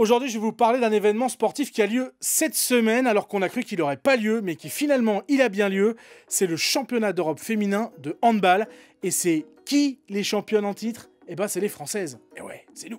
Aujourd'hui, je vais vous parler d'un événement sportif qui a lieu cette semaine, alors qu'on a cru qu'il n'aurait pas lieu, mais qui finalement, il a bien lieu. C'est le championnat d'Europe féminin de handball. Et c'est qui les championnes en titre Eh bien, c'est les Françaises. Et eh ouais, c'est nous.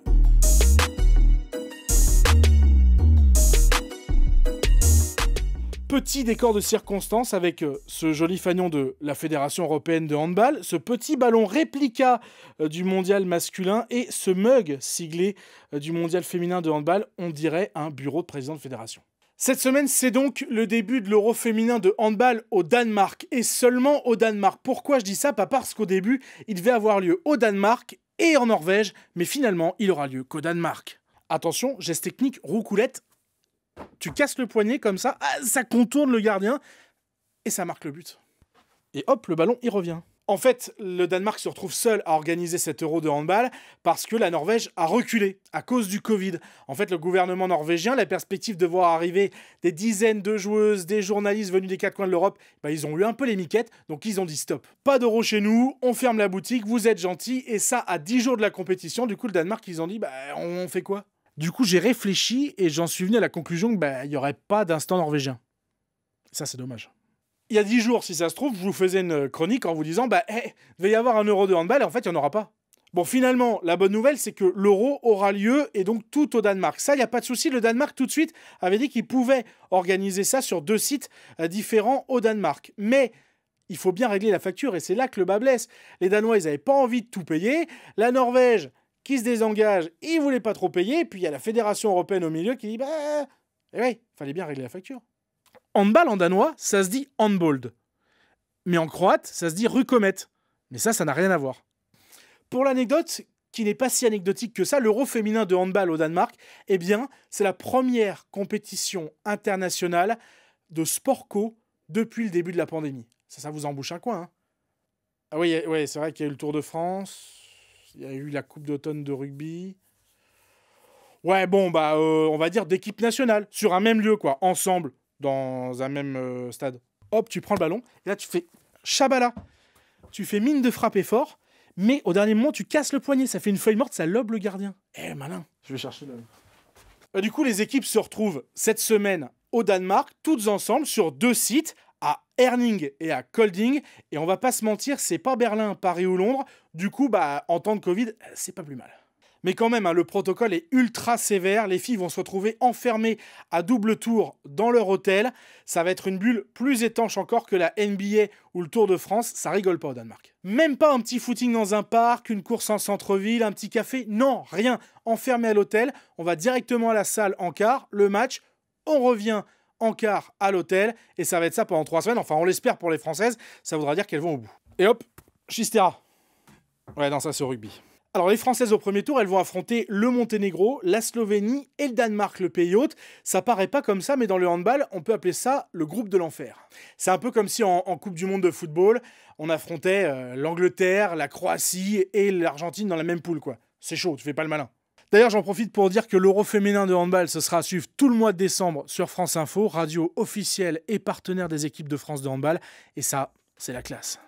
petit décor de circonstance avec euh, ce joli fanion de la Fédération européenne de handball, ce petit ballon réplica euh, du mondial masculin et ce mug siglé euh, du mondial féminin de handball, on dirait un bureau de président de fédération. Cette semaine, c'est donc le début de l'Euro féminin de handball au Danemark, et seulement au Danemark. Pourquoi je dis ça Pas parce qu'au début, il devait avoir lieu au Danemark et en Norvège, mais finalement, il aura lieu qu'au Danemark. Attention, geste technique, roucoulette, tu casses le poignet comme ça, ah, ça contourne le gardien et ça marque le but. Et hop, le ballon, il revient. En fait, le Danemark se retrouve seul à organiser cet euro de handball parce que la Norvège a reculé à cause du Covid. En fait, le gouvernement norvégien, la perspective de voir arriver des dizaines de joueuses, des journalistes venus des quatre coins de l'Europe, bah, ils ont eu un peu les miquettes, donc ils ont dit stop. Pas d'euro chez nous, on ferme la boutique, vous êtes gentils, et ça à 10 jours de la compétition. Du coup, le Danemark, ils ont dit bah, on fait quoi du coup, j'ai réfléchi et j'en suis venu à la conclusion qu'il bah, n'y aurait pas d'instant norvégien. Ça, c'est dommage. Il y a dix jours, si ça se trouve, je vous faisais une chronique en vous disant bah, ben, il va y avoir un euro de handball et en fait, il n'y en aura pas. Bon, finalement, la bonne nouvelle, c'est que l'euro aura lieu et donc tout au Danemark. Ça, il n'y a pas de souci. Le Danemark, tout de suite, avait dit qu'il pouvait organiser ça sur deux sites euh, différents au Danemark. Mais il faut bien régler la facture et c'est là que le bas blesse. Les Danois, ils n'avaient pas envie de tout payer. La Norvège, qui se désengage, ils voulait pas trop payer, puis il y a la Fédération européenne au milieu qui dit bah eh oui, fallait bien régler la facture. Handball en danois, ça se dit handbold. Mais en croate, ça se dit rukomet. Mais ça, ça n'a rien à voir. Pour l'anecdote, qui n'est pas si anecdotique que ça, l'Euro féminin de handball au Danemark, eh bien, c'est la première compétition internationale de sport co depuis le début de la pandémie. Ça, ça vous embouche un coin. Hein ah oui, c'est vrai qu'il y a eu le Tour de France, il y a eu la Coupe d'automne de rugby. Ouais, bon, bah, euh, on va dire d'équipe nationale, sur un même lieu, quoi, ensemble, dans un même euh, stade. Hop, tu prends le ballon, et là, tu fais Chabala. Tu fais mine de frapper fort, mais au dernier moment, tu casses le poignet. Ça fait une feuille morte, ça lobe le gardien. Eh, malin. Je vais chercher le. Euh, du coup, les équipes se retrouvent cette semaine au Danemark, toutes ensemble, sur deux sites, Erning et à Colding. Et on va pas se mentir, c'est pas Berlin, Paris ou Londres. Du coup, bah, en temps de Covid, c'est pas plus mal. Mais quand même, hein, le protocole est ultra sévère. Les filles vont se retrouver enfermées à double tour dans leur hôtel. Ça va être une bulle plus étanche encore que la NBA ou le Tour de France. Ça rigole pas au Danemark. Même pas un petit footing dans un parc, une course en centre-ville, un petit café. Non, rien. Enfermé à l'hôtel, on va directement à la salle en quart. Le match, on revient en quart à l'hôtel. Et ça va être ça pendant trois semaines. Enfin, on l'espère pour les Françaises. Ça voudra dire qu'elles vont au bout. Et hop, Chistera. Ouais, non, ça c'est rugby. Alors les Françaises au premier tour, elles vont affronter le Monténégro, la Slovénie et le Danemark, le pays hôte. Ça paraît pas comme ça, mais dans le handball, on peut appeler ça le groupe de l'enfer. C'est un peu comme si en, Coupe du Monde de football, on affrontait euh, l'Angleterre, la Croatie et l'Argentine dans la même poule, quoi. C'est chaud, tu fais pas le malin. D'ailleurs, j'en profite pour dire que l'Euro féminin de handball, se sera à suivre tout le mois de décembre sur France Info, radio officielle et partenaire des équipes de France de handball. Et ça, c'est la classe.